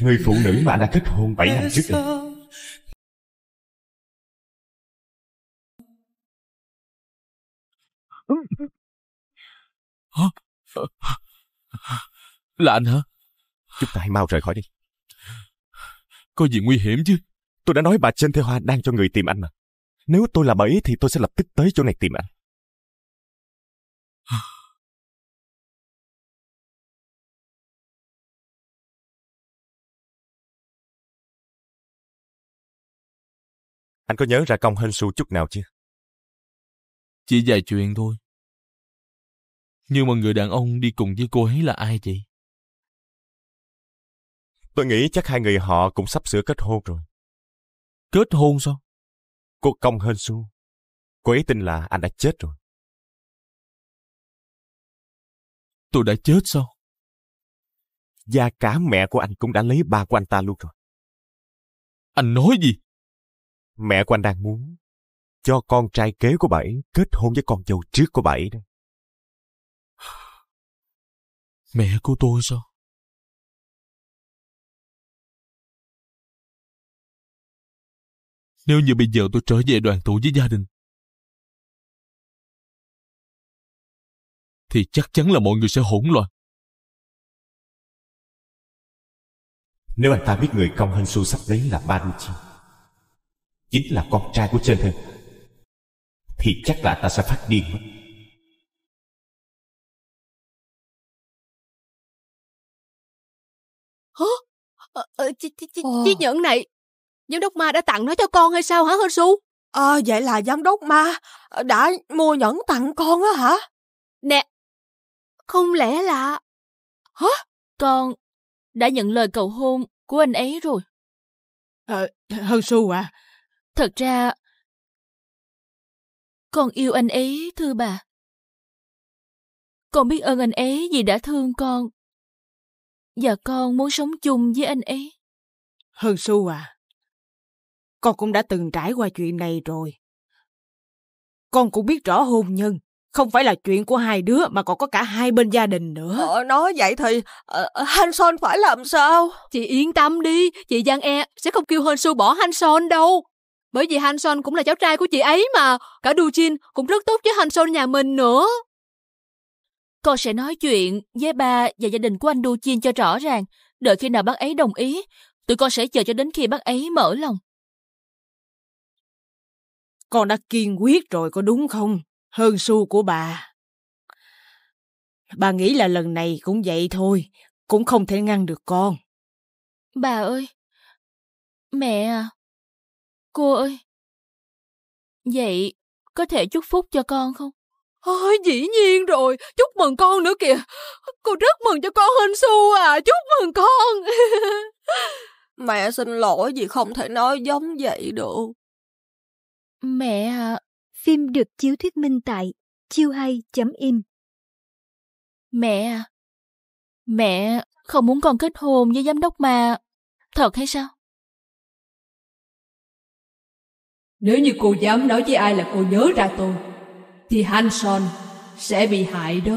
Người phụ nữ mà đã kết hôn 7 năm trước đây Là anh hả? Chúng ta hãy mau rời khỏi đi Có gì nguy hiểm chứ Tôi đã nói bà trên Thế Hoa đang cho người tìm anh mà Nếu tôi là bà ấy thì tôi sẽ lập tức tới chỗ này tìm anh Anh có nhớ ra công hên su chút nào chưa? Chỉ vài chuyện thôi. Nhưng mà người đàn ông đi cùng với cô ấy là ai chị? Tôi nghĩ chắc hai người họ cũng sắp sửa kết hôn rồi. Kết hôn sao? Cô Công Hên Su. Cô ấy tin là anh đã chết rồi. Tôi đã chết sao? Gia cả mẹ của anh cũng đã lấy ba của anh ta luôn rồi. Anh nói gì? Mẹ của anh đang muốn cho con trai kế của bảy kết hôn với con dâu trước của bảy ấy đó. Mẹ của tôi sao? Nếu như bây giờ tôi trở về đoàn tụ với gia đình, thì chắc chắn là mọi người sẽ hỗn loạn. Nếu anh ta biết người công hên su sắp lấy là Baruchi, chính là con trai của Sơn Hưng thì chắc là ta sẽ phát điên mất. Hả? Ờ, ờ, Chiếc nhẫn này Giám đốc ma đã tặng nó cho con hay sao hả Hơ Su Ờ vậy là giám đốc ma ờ, Đã mua nhẫn tặng con á hả Nè Không lẽ là Hả Con đã nhận lời cầu hôn của anh ấy rồi Ờ Hơ Su à Thật ra... Con yêu anh ấy, thưa bà. Con biết ơn anh ấy vì đã thương con. Và con muốn sống chung với anh ấy. Hơn Su à, con cũng đã từng trải qua chuyện này rồi. Con cũng biết rõ hôn nhân, không phải là chuyện của hai đứa mà còn có cả hai bên gia đình nữa. Ờ, nói vậy thì uh, ờ, ờ, Hanson phải làm sao? Chị yên tâm đi, chị Giang E sẽ không kêu Hôn Su bỏ Hanson đâu. Bởi vì Hanson cũng là cháu trai của chị ấy mà, cả Dujin cũng rất tốt với Hanson nhà mình nữa. Con sẽ nói chuyện với ba và gia đình của anh Dujin cho rõ ràng, đợi khi nào bác ấy đồng ý, tụi con sẽ chờ cho đến khi bác ấy mở lòng. Con đã kiên quyết rồi có đúng không? Hơn xu của bà. Bà nghĩ là lần này cũng vậy thôi, cũng không thể ngăn được con. Bà ơi, mẹ à, Cô ơi! Vậy, có thể chúc phúc cho con không? Ôi, dĩ nhiên rồi, chúc mừng con nữa kìa. Cô rất mừng cho con Hên Su à, chúc mừng con. Mẹ xin lỗi vì không thể nói giống vậy được. Mẹ à, phim được chiếu thuyết minh tại chiêu hay chấm Mẹ à, mẹ không muốn con kết hôn với giám đốc mà, thật hay sao? Nếu như cô dám nói với ai là cô nhớ ra tôi, thì Hanson sẽ bị hại đó.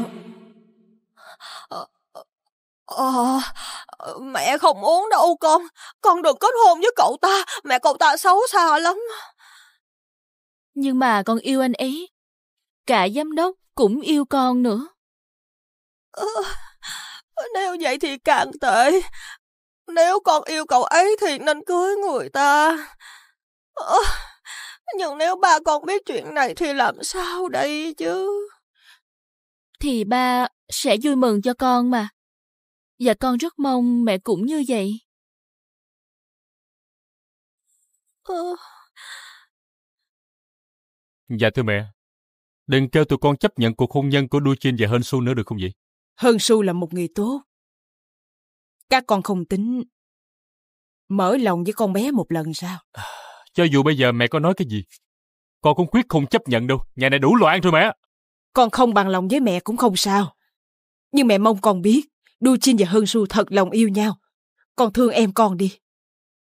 À, mẹ không muốn đâu con, con đừng kết hôn với cậu ta, mẹ cậu ta xấu xa lắm. Nhưng mà con yêu anh ấy, cả giám đốc cũng yêu con nữa. À, nếu vậy thì càng tệ, nếu con yêu cậu ấy thì nên cưới người ta. À. Nhưng nếu ba con biết chuyện này thì làm sao đây chứ? Thì ba sẽ vui mừng cho con mà. Và con rất mong mẹ cũng như vậy. Ừ. Dạ thưa mẹ, đừng kêu tụi con chấp nhận cuộc hôn nhân của Đuôi Chin và Hên Su nữa được không vậy? Hên Su là một người tốt. Các con không tính mở lòng với con bé một lần sao? À... Cho dù bây giờ mẹ có nói cái gì, con cũng quyết không chấp nhận đâu. Nhà này đủ loạn thôi mẹ. Con không bằng lòng với mẹ cũng không sao. Nhưng mẹ mong con biết, Đu Chin và Hân Su thật lòng yêu nhau. Con thương em con đi.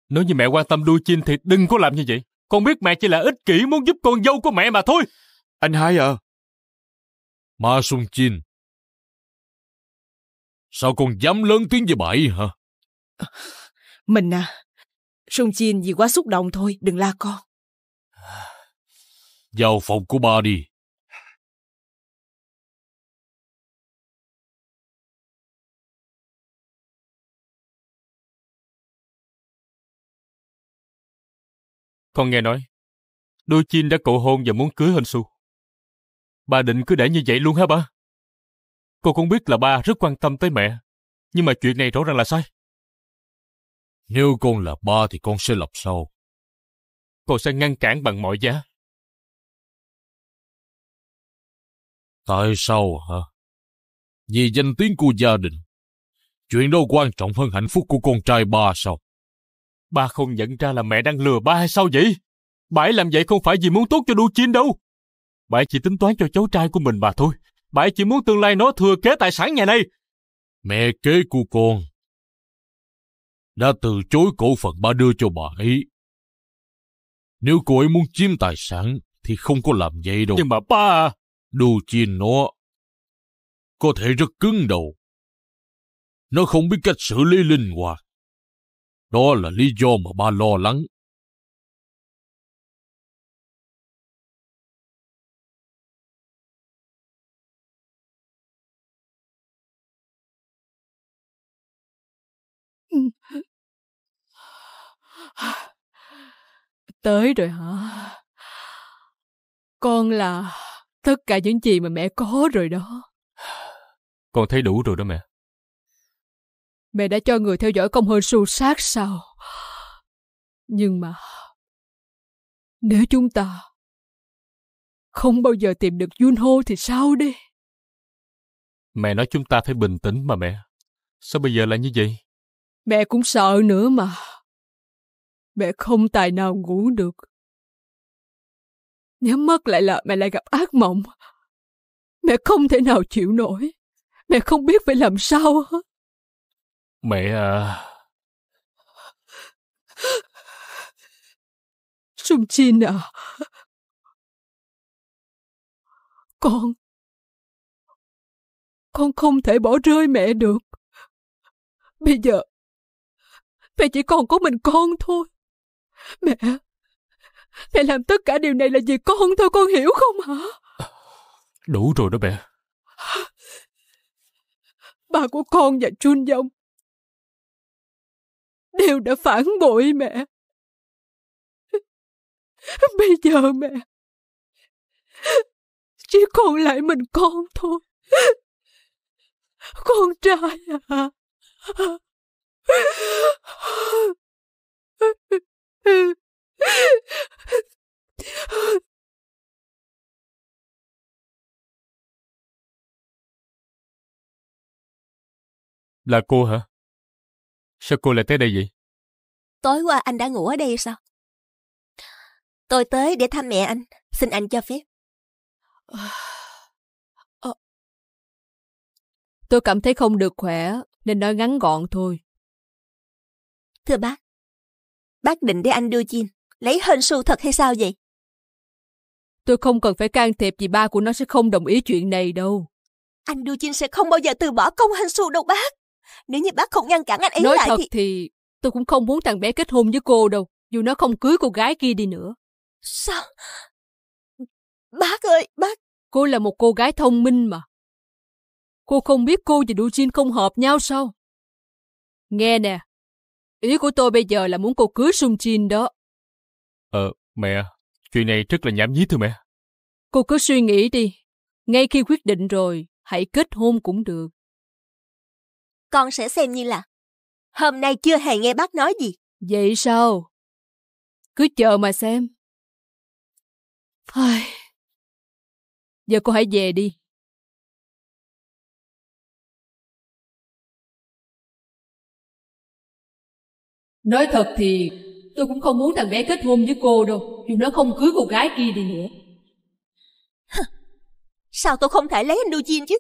Nếu như mẹ quan tâm Đu Chin thì đừng có làm như vậy. Con biết mẹ chỉ là ích kỷ muốn giúp con dâu của mẹ mà thôi. Anh hai à. Ma Sung Chin. Sao con dám lớn tiếng như vậy hả? Mình à, Sung Chin vì quá xúc động thôi, đừng la con. Vào phòng của ba đi. Con nghe nói, đôi Chin đã cầu hôn và muốn cưới Hên Su. Ba định cứ để như vậy luôn hả ba? Cô cũng biết là ba rất quan tâm tới mẹ, nhưng mà chuyện này rõ ràng là sai. Nếu con là ba thì con sẽ lập sau, Con sẽ ngăn cản bằng mọi giá. Tại sao hả? Vì danh tiếng của gia đình. Chuyện đó quan trọng hơn hạnh phúc của con trai ba sao? Ba không nhận ra là mẹ đang lừa ba hay sao vậy? Bà ấy làm vậy không phải vì muốn tốt cho đu chin đâu. Bà ấy chỉ tính toán cho cháu trai của mình mà thôi. Bà ấy chỉ muốn tương lai nó thừa kế tài sản nhà này. Mẹ kế của con đã từ chối cổ phần ba đưa cho bà ấy. Nếu cô ấy muốn chiếm tài sản thì không có làm vậy đâu. Nhưng mà ba... À. Đu chiên nó có thể rất cứng đầu. Nó không biết cách xử lý linh hoạt. Đó là lý do mà ba lo lắng. tới rồi hả con là tất cả những gì mà mẹ có rồi đó con thấy đủ rồi đó mẹ mẹ đã cho người theo dõi công hơn su sát sao nhưng mà nếu chúng ta không bao giờ tìm được Junho thì sao đi? Mẹ nói chúng ta phải bình tĩnh mà mẹ. Sao bây giờ lại như vậy? Mẹ cũng sợ nữa mà. Mẹ không tài nào ngủ được. Nhắm mắt lại là mẹ lại gặp ác mộng. Mẹ không thể nào chịu nổi. Mẹ không biết phải làm sao hết. Mẹ à... Sung Chin à... Con... Con không thể bỏ rơi mẹ được. Bây giờ... Mẹ chỉ còn có mình con thôi. Mẹ, mẹ làm tất cả điều này là vì con thôi, con hiểu không hả? À, đủ rồi đó mẹ. Ba của con và Chun Dông đều đã phản bội mẹ. Bây giờ mẹ chỉ còn lại mình con thôi. Con trai à. Là cô hả? Sao cô lại tới đây vậy? Tối qua anh đã ngủ ở đây sao? Tôi tới để thăm mẹ anh. Xin anh cho phép. Ờ. Ờ. Tôi cảm thấy không được khỏe nên nói ngắn gọn thôi. Thưa bác, Bác định để anh đưa Jin, lấy hên su thật hay sao vậy? Tôi không cần phải can thiệp vì ba của nó sẽ không đồng ý chuyện này đâu. Anh đưa Jin sẽ không bao giờ từ bỏ công hên su đâu bác. Nếu như bác không ngăn cản anh ấy Nói lại thật thì... tôi cũng không muốn thằng bé kết hôn với cô đâu, dù nó không cưới cô gái kia đi nữa. Sao? Bác ơi, bác... Cô là một cô gái thông minh mà. Cô không biết cô và Dujin không hợp nhau sao? Nghe nè, Ý của tôi bây giờ là muốn cô cưới Sung Jin đó. Ờ, mẹ, chuyện này rất là nhảm nhí thưa mẹ. Cô cứ suy nghĩ đi. Ngay khi quyết định rồi, hãy kết hôn cũng được. Con sẽ xem như là hôm nay chưa hề nghe bác nói gì. Vậy sao? Cứ chờ mà xem. Thôi, Giờ cô hãy về đi. Nói thật thì tôi cũng không muốn thằng bé kết hôn với cô đâu Dù nó không cưới cô gái kia đi nữa Sao tôi không thể lấy anh Nujin chứ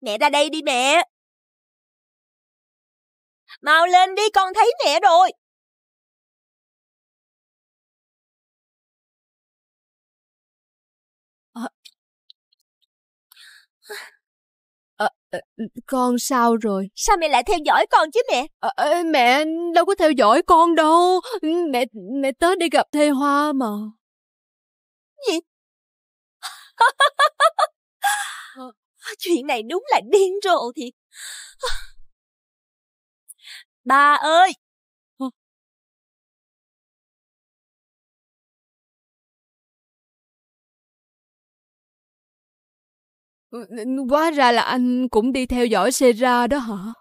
Mẹ ra đây đi mẹ Mau lên đi con thấy mẹ rồi Ờ, ừ, con sao rồi? Sao mẹ lại theo dõi con chứ mẹ? À, à, mẹ đâu có theo dõi con đâu. Ừ, mẹ mẹ tới đi gặp Thê Hoa mà. Gì? Ờ, chuyện này đúng là điên rồ thiệt. Ba ơi, Ừ, quá ra là anh cũng đi theo dõi Sera đó hả?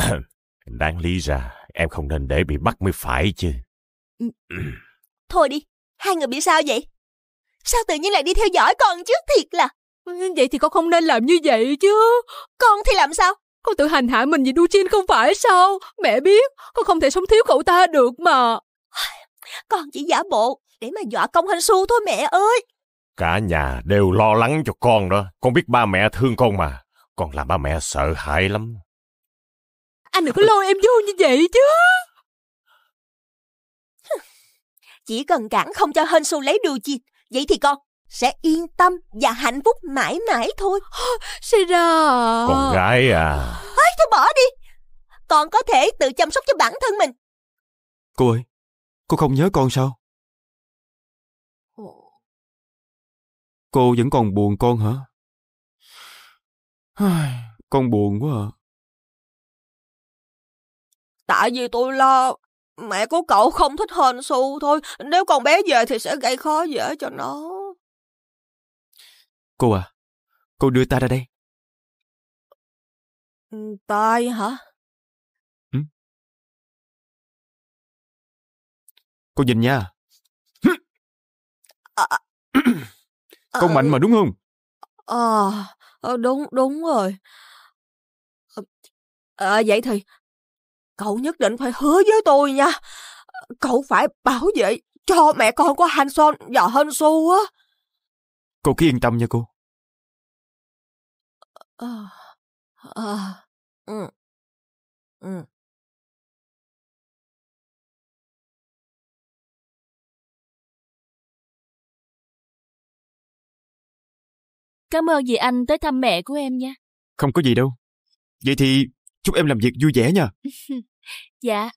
Đáng lý ra em không nên để bị bắt mới phải chứ. Ừ. Thôi đi, hai người bị sao vậy? Sao tự nhiên lại đi theo dõi con chứ thiệt là? Ừ, vậy thì con không nên làm như vậy chứ. Con thì làm sao? Con tự hành hạ mình vì Đu Duchin không phải sao? Mẹ biết, con không thể sống thiếu cậu ta được mà. Con chỉ giả bộ để mà dọa công hành su thôi mẹ ơi. Cả nhà đều lo lắng cho con đó. Con biết ba mẹ thương con mà. Con làm ba mẹ sợ hãi lắm. Anh đừng có lôi em vô như vậy chứ. Chỉ cần cản không cho Hên Xu lấy đồ chi, vậy thì con sẽ yên tâm và hạnh phúc mãi mãi thôi. Sira Con gái à. Ấy, thôi bỏ đi. Con có thể tự chăm sóc cho bản thân mình. Cô ơi, cô không nhớ con sao? Cô vẫn còn buồn con hả? con buồn quá à. Tại vì tôi lo mẹ của cậu không thích hên su thôi. Nếu con bé về thì sẽ gây khó dễ cho nó. Cô à, cô đưa ta ra đây. Ừ, Tay hả? Ừ. Cô nhìn nha. À, à. Ờ, công Mạnh ừ. mà đúng không? Ờ, à, đúng, đúng rồi. À, vậy thì cậu nhất định phải hứa với tôi nha. Cậu phải bảo vệ cho mẹ con của Han Son và Hân Su á. Cô cứ yên tâm nha cô. Ờ, à, ờ. Cảm ơn dì anh tới thăm mẹ của em nha. Không có gì đâu. Vậy thì chúc em làm việc vui vẻ nha. dạ,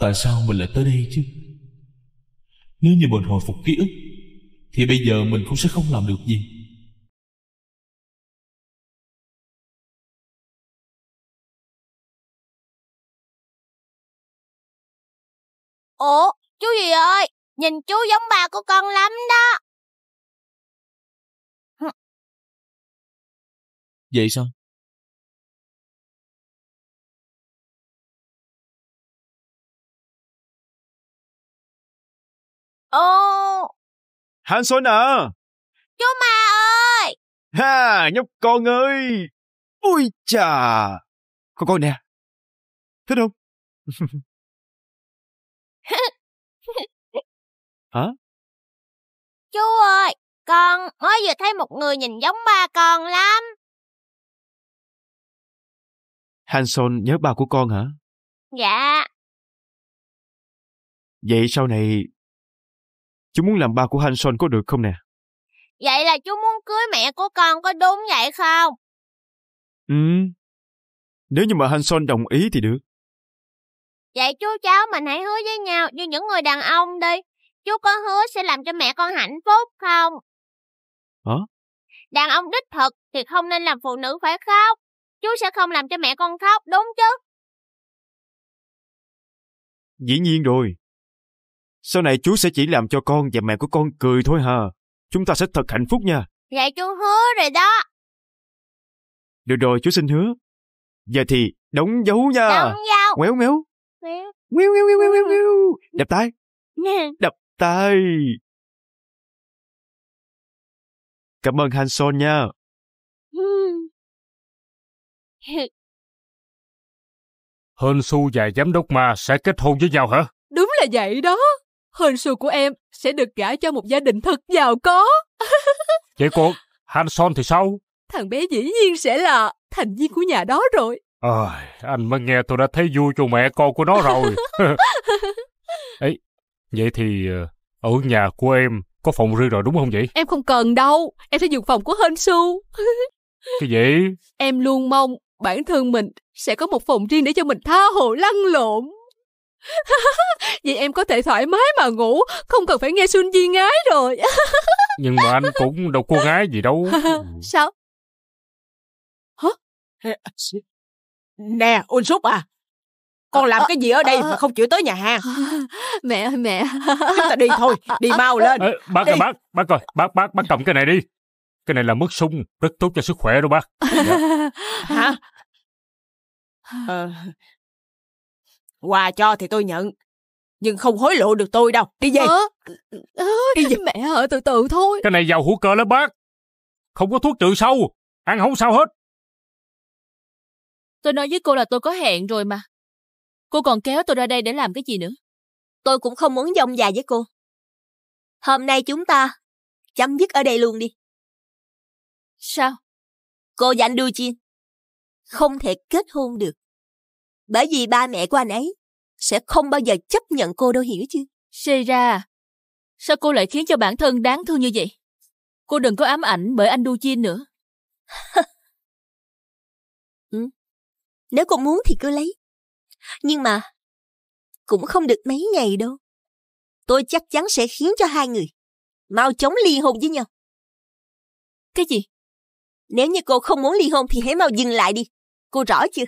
Tại sao mình lại tới đây chứ Nếu như mình hồi phục ký ức Thì bây giờ mình cũng sẽ không làm được gì Ủa, chú gì ơi, nhìn chú giống bà của con lắm đó. Vậy sao? Ô... Hàn Xuân à! Chú mà ơi! Ha! Nhóc con ơi! Ui chà! Con coi nè! Thích không? Hả? Chú ơi! Con mới vừa thấy một người nhìn giống ba con lắm. Hanson nhớ ba của con hả? Dạ. Vậy sau này Chú muốn làm ba của Han Hanson có được không nè? Vậy là chú muốn cưới mẹ của con có đúng vậy không? Ừ. Nếu như mà Han Hanson đồng ý thì được. Vậy chú cháu mình hãy hứa với nhau như những người đàn ông đi. Chú có hứa sẽ làm cho mẹ con hạnh phúc không? Hả? Đàn ông đích thực thì không nên làm phụ nữ phải khóc. Chú sẽ không làm cho mẹ con khóc đúng chứ? Dĩ nhiên rồi. Sau này chú sẽ chỉ làm cho con và mẹ của con cười thôi hả? Chúng ta sẽ thật hạnh phúc nha. Dạ chú hứa rồi đó. Được rồi, chú xin hứa. Giờ thì đóng dấu nha. Đóng dấu. Ngoéo ngoéo. Ngoéo. Ngoéo ngoéo ngoéo ngoéo. Đập tay. Đập tay. Cảm ơn Hanson nha. Hên Su và giám đốc ma sẽ kết hôn với nhau hả? Đúng là vậy đó. Henshaw của em sẽ được gả cho một gia đình thật giàu có. Vậy còn Hanson thì sao? Thằng bé dĩ nhiên sẽ là thành viên của nhà đó rồi. Ờ, à, anh mới nghe tôi đã thấy vui cho mẹ con của nó rồi. ấy vậy thì ờ, ở nhà của em có phòng riêng rồi đúng không vậy? Em không cần đâu, em sẽ dùng phòng của Henshaw. Cái gì? Em luôn mong bản thân mình sẽ có một phòng riêng để cho mình tha hồ lăn lộn. Vậy em có thể thoải mái mà ngủ Không cần phải nghe Xuân Di ngái rồi Nhưng mà anh cũng đâu cô gái gì đâu Sao Hả Nè Ôn Súc à Con ờ, làm ờ, cái gì ở đây ờ, mà không chịu tới nhà hàng Mẹ ơi mẹ Chúng ta đi thôi Đi mau lên Bác ơi bác Bác ơi bác, bác bác cầm cái này đi Cái này là mất sung Rất tốt cho sức khỏe đâu bác dạ. Hả Quà cho thì tôi nhận, nhưng không hối lộ được tôi đâu. Đi về. À, à, Đi về. Mẹ ở từ từ thôi. Cái này giàu hữu cơ lắm bác. Không có thuốc trừ sâu, ăn không sao hết. Tôi nói với cô là tôi có hẹn rồi mà. Cô còn kéo tôi ra đây để làm cái gì nữa? Tôi cũng không muốn dông dài với cô. Hôm nay chúng ta chấm dứt ở đây luôn đi. Sao? Cô và anh Đu chiên không thể kết hôn được. Bởi vì ba mẹ của anh ấy sẽ không bao giờ chấp nhận cô đâu hiểu chứ. Sera, sao cô lại khiến cho bản thân đáng thương như vậy? Cô đừng có ám ảnh bởi anh Du Chin nữa. ừ. Nếu cô muốn thì cứ lấy. Nhưng mà cũng không được mấy ngày đâu. Tôi chắc chắn sẽ khiến cho hai người mau chóng ly hôn với nhau. Cái gì? Nếu như cô không muốn ly hôn thì hãy mau dừng lại đi. Cô rõ chưa?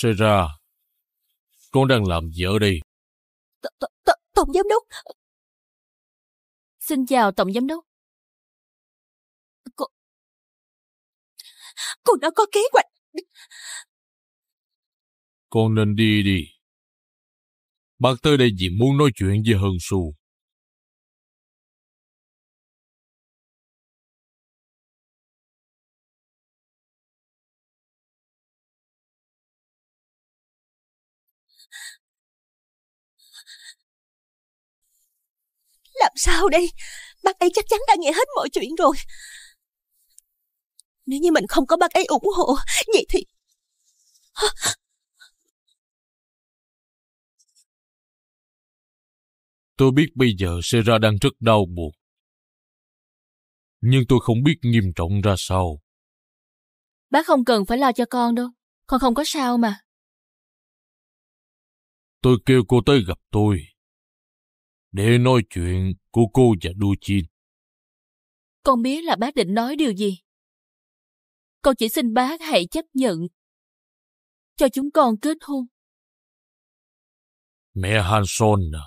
Sera, con đang làm gì ở đây? Tổng giám đốc! Xin chào Tổng giám đốc. Cô... Cô đã có kế hoạch. Con nên đi đi. Bác tới đây vì muốn nói chuyện với Hân Xu. Làm sao đây? Bác ấy chắc chắn đã nghe hết mọi chuyện rồi. Nếu như mình không có bác ấy ủng hộ, vậy thì... Tôi biết bây giờ Sera đang rất đau buồn. Nhưng tôi không biết nghiêm trọng ra sao. Bác không cần phải lo cho con đâu. Con không có sao mà tôi kêu cô tới gặp tôi để nói chuyện của cô và đua chin. Con biết là bác định nói điều gì. Con chỉ xin bác hãy chấp nhận cho chúng con kết hôn. Mẹ Hanson à?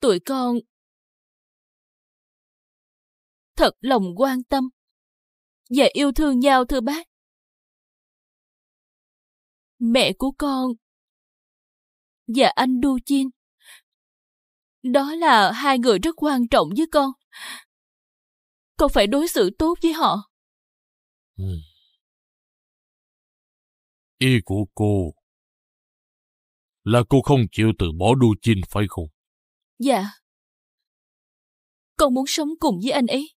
Tụi con thật lòng quan tâm và yêu thương nhau thưa bác. Mẹ của con và anh Du Chin. Đó là hai người rất quan trọng với con. Con phải đối xử tốt với họ. Ừ. Ý của cô là cô không chịu từ bỏ Du Chin phải không? Dạ. Con muốn sống cùng với anh ấy.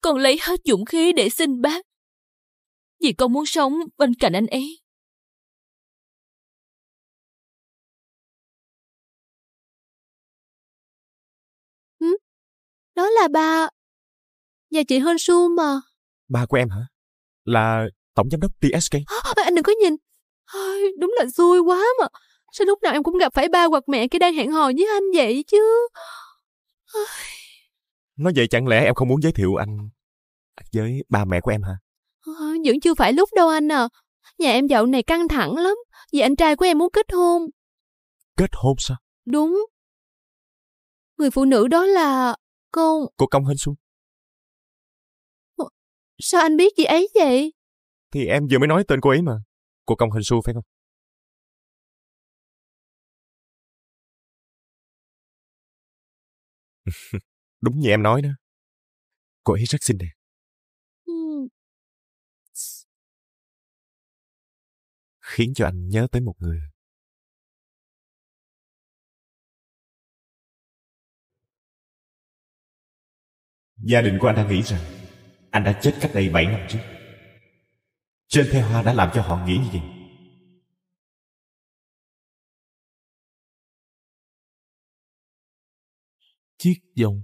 Con lấy hết dũng khí để xin bác. Vì con muốn sống bên cạnh anh ấy. Đó là ba Nhà chị hơn Su mà. ba của em hả? Là tổng giám đốc TSK? À, anh đừng có nhìn. đúng là xui quá mà. Sao lúc nào em cũng gặp phải ba hoặc mẹ khi đang hẹn hò với anh vậy chứ? Nói vậy chẳng lẽ em không muốn giới thiệu anh với ba mẹ của em hả? Ờ, vẫn chưa phải lúc đâu anh à. Nhà em dạo này căng thẳng lắm. Vì anh trai của em muốn kết hôn. Kết hôn sao? Đúng. Người phụ nữ đó là... Cô... Cô cong hên xuống. Sao anh biết chị ấy vậy? Thì em vừa mới nói tên cô ấy mà. Cô cong hình xu phải không? Đúng như em nói đó. Cô ấy rất xinh đẹp. Hmm. Khiến cho anh nhớ tới một người. Gia đình của anh đã nghĩ rằng anh đã chết cách đây 7 năm trước. Trên Thế Hoa đã làm cho họ nghĩ như vậy. Chiếc vòng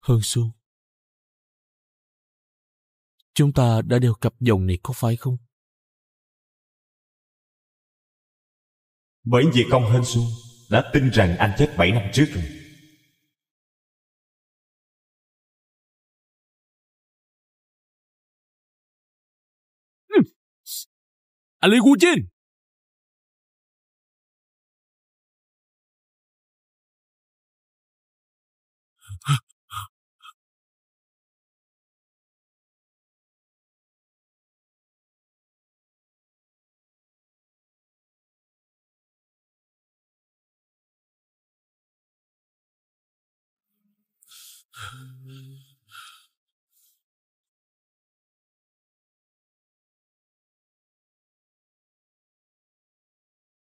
Hơn xuân Chúng ta đã đều cặp dòng này có phải không? Bởi vì công hên xuân đã tin rằng anh chết 7 năm trước rồi. Anh Lý Cú Chinh!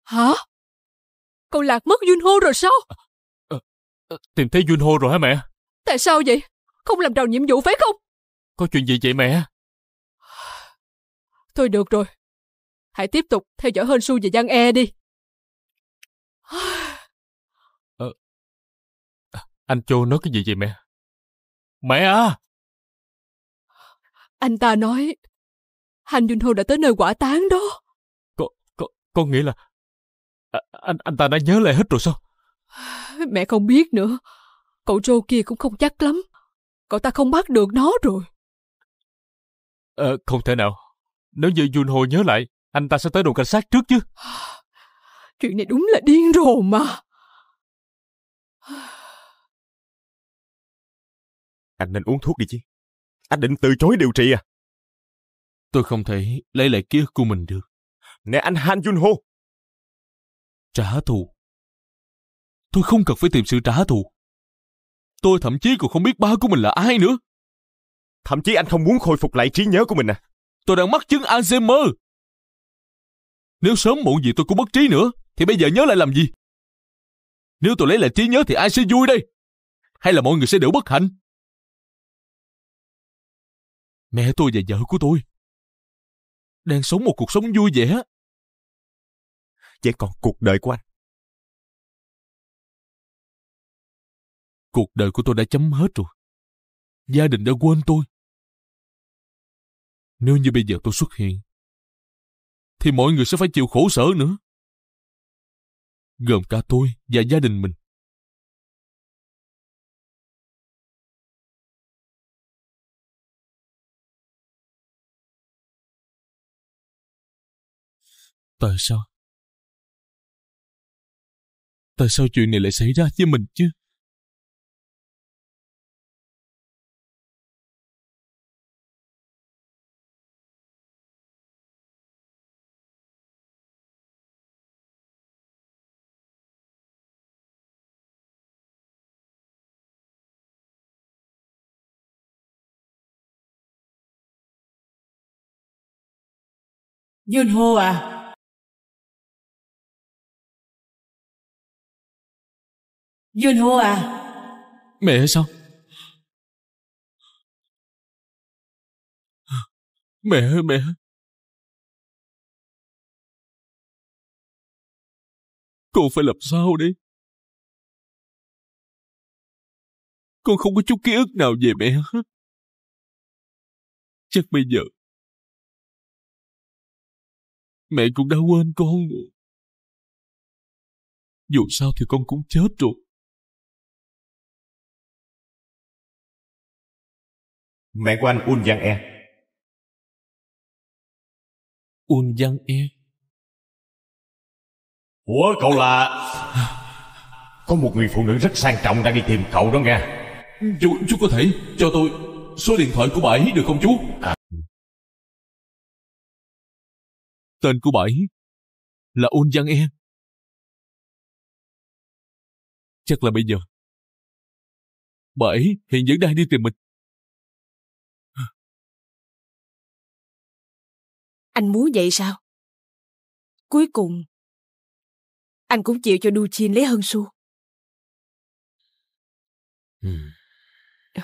Hả? Cậu lạc mất Junho rồi sao? À, à, tìm thấy Junho rồi hả mẹ? Tại sao vậy? Không làm tròn nhiệm vụ phải không? Có chuyện gì vậy mẹ? Thôi được rồi. Hãy tiếp tục theo dõi Hên Su và Giang E đi. Ờ, à, anh Châu nói cái gì vậy mẹ? Mẹ à! Anh ta nói hành Han Junho đã tới nơi quả táng đó. Con, con, con nghĩ là à, anh anh ta đã nhớ lại hết rồi sao? Mẹ không biết nữa. Cậu Joe kia cũng không chắc lắm. Cậu ta không bắt được nó rồi. à, không thể nào. Nếu như Junho nhớ lại, anh ta sẽ tới đồn cảnh sát trước chứ. Chuyện này đúng là điên rồ mà. Anh nên uống thuốc đi chứ. Anh định từ chối điều trị à? Tôi không thể lấy lại ký ức của mình được. Nè anh Han Ho Trả thù. Tôi không cần phải tìm sự trả thù. Tôi thậm chí còn không biết ba của mình là ai nữa. Thậm chí anh không muốn khôi phục lại trí nhớ của mình à? Tôi đang mắc chứng Alzheimer. Nếu sớm muộn gì tôi cũng mất trí nữa, thì bây giờ nhớ lại làm gì? Nếu tôi lấy lại trí nhớ thì ai sẽ vui đây? Hay là mọi người sẽ đều bất hạnh? mẹ tôi và vợ của tôi đang sống một cuộc sống vui vẻ vậy còn cuộc đời của anh cuộc đời của tôi đã chấm hết rồi gia đình đã quên tôi nếu như bây giờ tôi xuất hiện thì mọi người sẽ phải chịu khổ sở nữa gồm cả tôi và gia đình mình Tại sao? Tại sao chuyện này lại xảy ra với mình chứ? Yun Ho à, Junho à Mẹ sao Mẹ ơi mẹ Con phải làm sao đi Con không có chút ký ức nào về mẹ hết Chắc bây giờ Mẹ cũng đã quên con rồi Dù sao thì con cũng chết rồi Mẹ của anh Un Giang E. Un Giang E? Ủa cậu là... Có một người phụ nữ rất sang trọng đang đi tìm cậu đó nghe. Chú, chú có thể cho tôi số điện thoại của bà ấy được không chú? À. Tên của bà ấy là Un Giang E. Chắc là bây giờ. Bà ấy hiện vẫn đang đi tìm mình. Anh muốn vậy sao? Cuối cùng, anh cũng chịu cho Du Chin lấy Hân Su. Ừ.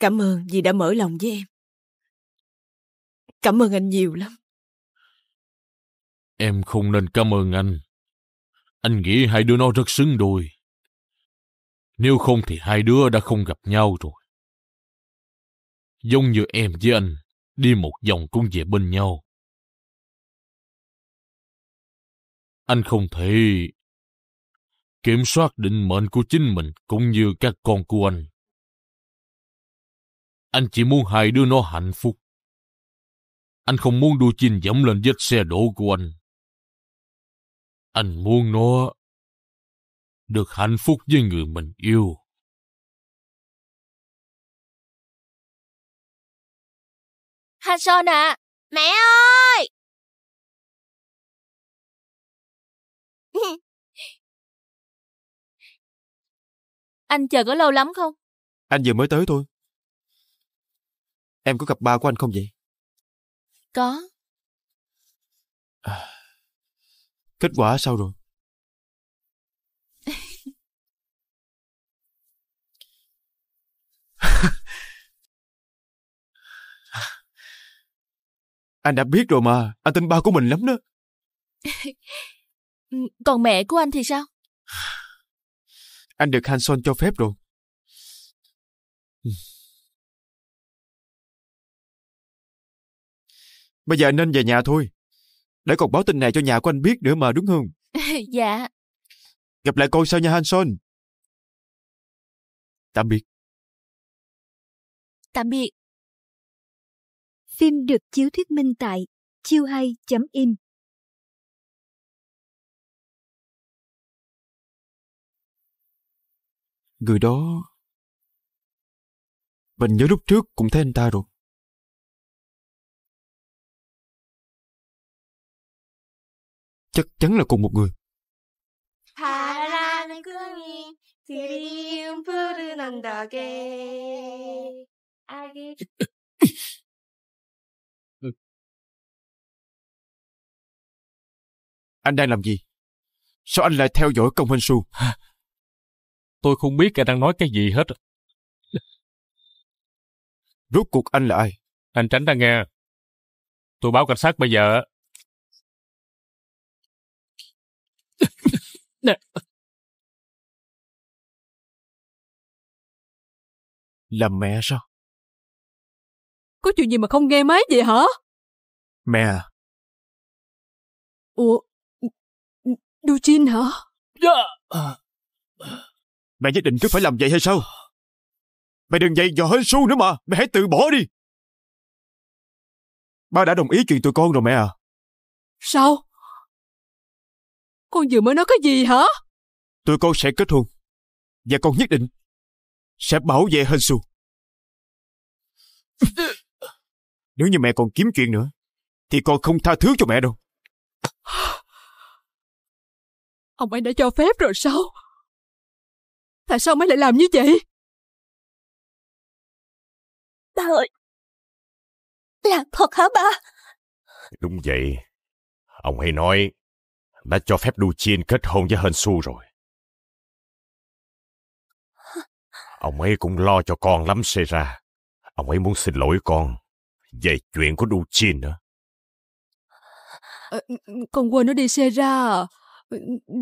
Cảm ơn vì đã mở lòng với em. Cảm ơn anh nhiều lắm. Em không nên cảm ơn anh. Anh nghĩ hai đứa nó rất xứng đôi. Nếu không thì hai đứa đã không gặp nhau rồi. Giống như em với anh, đi một vòng cũng về bên nhau. Anh không thể kiểm soát định mệnh của chính mình cũng như các con của anh. Anh chỉ muốn hai đứa nó hạnh phúc. Anh không muốn đua chinh dẫm lên vết xe đổ của anh. Anh muốn nó được hạnh phúc với người mình yêu. Hanson à, mẹ ơi! anh chờ có lâu lắm không? Anh vừa mới tới thôi. Em có gặp ba của anh không vậy? Có. À, kết quả sao rồi? Anh đã biết rồi mà, anh tin ba của mình lắm đó. Ừ, còn mẹ của anh thì sao? Anh được Hanson cho phép rồi. Ừ. Bây giờ anh nên về nhà thôi. Để còn báo tin này cho nhà của anh biết nữa mà đúng không? dạ. Gặp lại cô sau nha Hanson. Tạm biệt. Tạm biệt. Phim được chiếu thuyết minh tại chiêu hay.in. Người đó... Mình nhớ lúc trước cũng thấy anh ta rồi. Chắc chắn là cùng một người. 바라는 꿈이 드림 푸른 언덕에 아기 Anh đang làm gì? Sao anh lại theo dõi công hình su? Tôi không biết anh đang nói cái gì hết. Rốt cuộc anh là ai? Anh tránh ra nghe. Tôi báo cảnh sát bây giờ. Làm mẹ sao? Có chuyện gì mà không nghe máy vậy hả? Mẹ à? Ủa, Dujin hả? Dạ. Mẹ nhất định cứ phải làm vậy hay sao? Mẹ đừng dạy dò hết su nữa mà, mẹ hãy tự bỏ đi. Ba đã đồng ý chuyện tụi con rồi mẹ à. Sao? Con vừa mới nói cái gì hả? Tụi con sẽ kết hôn. Và con nhất định sẽ bảo vệ Hên Su. Nếu như mẹ còn kiếm chuyện nữa, thì con không tha thứ cho mẹ đâu. Ông ấy đã cho phép rồi sao? Tại sao mới lại làm như vậy? Ba ơi! Là thật hả ba? Đúng vậy. Ông ấy nói đã cho phép Đu Chin kết hôn với Hên Su rồi. Ông ấy cũng lo cho con lắm xảy ra. Ông ấy muốn xin lỗi con về chuyện của Đu Chin nữa. À, con quên nó đi xe ra à.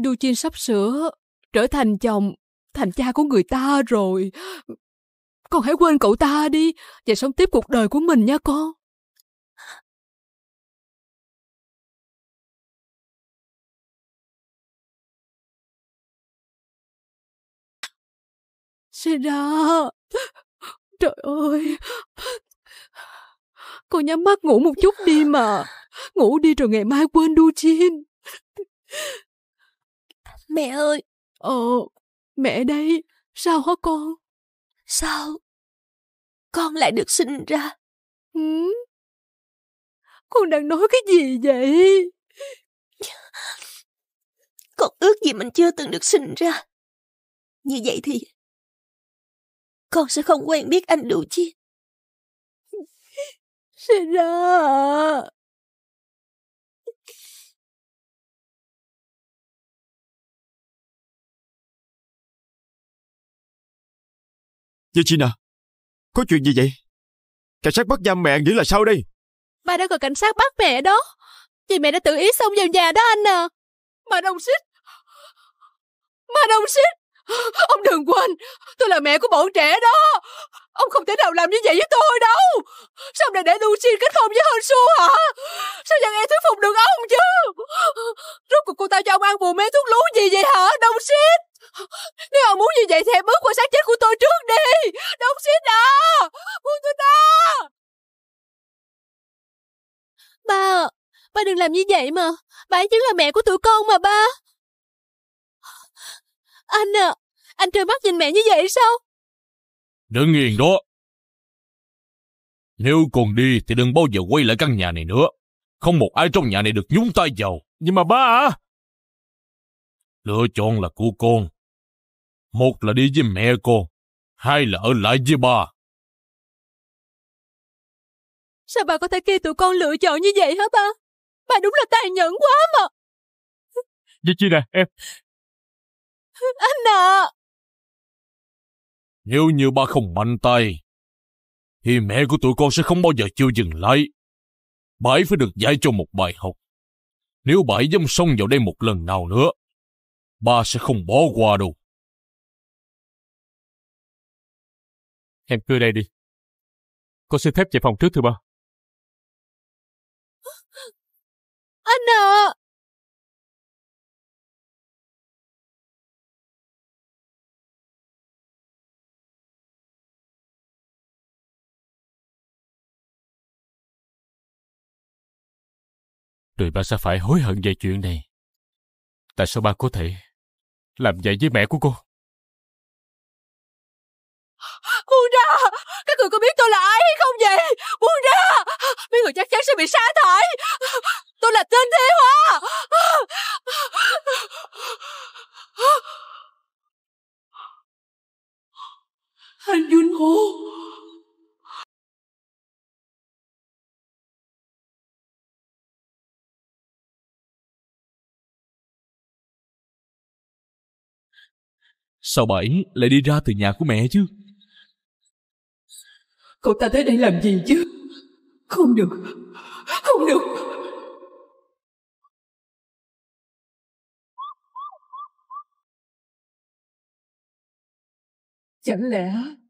Du Chin sắp sửa trở thành chồng, thành cha của người ta rồi. Con hãy quên cậu ta đi và sống tiếp cuộc đời của mình nha con. Sida, trời ơi, con nhắm mắt ngủ một chút đi mà. Ngủ đi rồi ngày mai quên Du Chin. Mẹ ơi! Ồ, ờ, mẹ đây! Sao hả con? Sao? Con lại được sinh ra. Ừ? Con đang nói cái gì vậy? Con ước gì mình chưa từng được sinh ra. Như vậy thì con sẽ không quen biết anh đủ chi. Sinh ra à? Regina, có chuyện gì vậy? Cảnh sát bắt giam mẹ nghĩa là sao đây? Ba đã gọi cảnh sát bắt mẹ đó. Vì mẹ đã tự ý xông vào nhà đó anh à. Mà đồng xích. Mà đồng xích. Ông đừng quên, tôi là mẹ của bọn trẻ đó. Ông không thể nào làm như vậy với tôi đâu Sao ông lại để Lucy kết hôn với Hansu hả Sao dặn em thuyết phục được ông chứ Rốt cuộc cô ta cho ông ăn bùa mê thuốc lú gì vậy hả Đông xít Nếu ông muốn như vậy thì bước qua xác chết của tôi trước đi Đông xít à Buông tôi ra Ba Ba đừng làm như vậy mà Bà ấy chính là mẹ của tụi con mà ba Anh à Anh trơ mắt nhìn mẹ như vậy sao Đừng nghiền đó. Nếu còn đi thì đừng bao giờ quay lại căn nhà này nữa. Không một ai trong nhà này được nhúng tay vào. Nhưng mà ba à? Lựa chọn là của con. Một là đi với mẹ con, hai là ở lại với ba. Sao bà có thể kêu tụi con lựa chọn như vậy hả ba? Ba đúng là tàn nhẫn quá mà. Vậy chi nè, em. Anh à! Nếu như ba không mạnh tay, thì mẹ của tụi con sẽ không bao giờ chịu dừng lại. Bãi phải được dạy cho một bài học. Nếu bãi dám xông vào đây một lần nào nữa, ba sẽ không bỏ qua đâu. Em cứ đây đi. Con xin phép về phòng trước thưa ba. Anh à! Rồi ba sẽ phải hối hận về chuyện này. Tại sao ba có thể làm vậy với mẹ của cô? Buông ra! Các người có biết tôi là ai hay không vậy? Buông ra! Mấy người chắc chắn sẽ bị sa thải! Tôi là tên Thế Hoa! Anh Duyên Hồ! Sao Bảy lại đi ra từ nhà của mẹ chứ? Cậu ta tới đây làm gì chứ? Không được, không được. Chẳng lẽ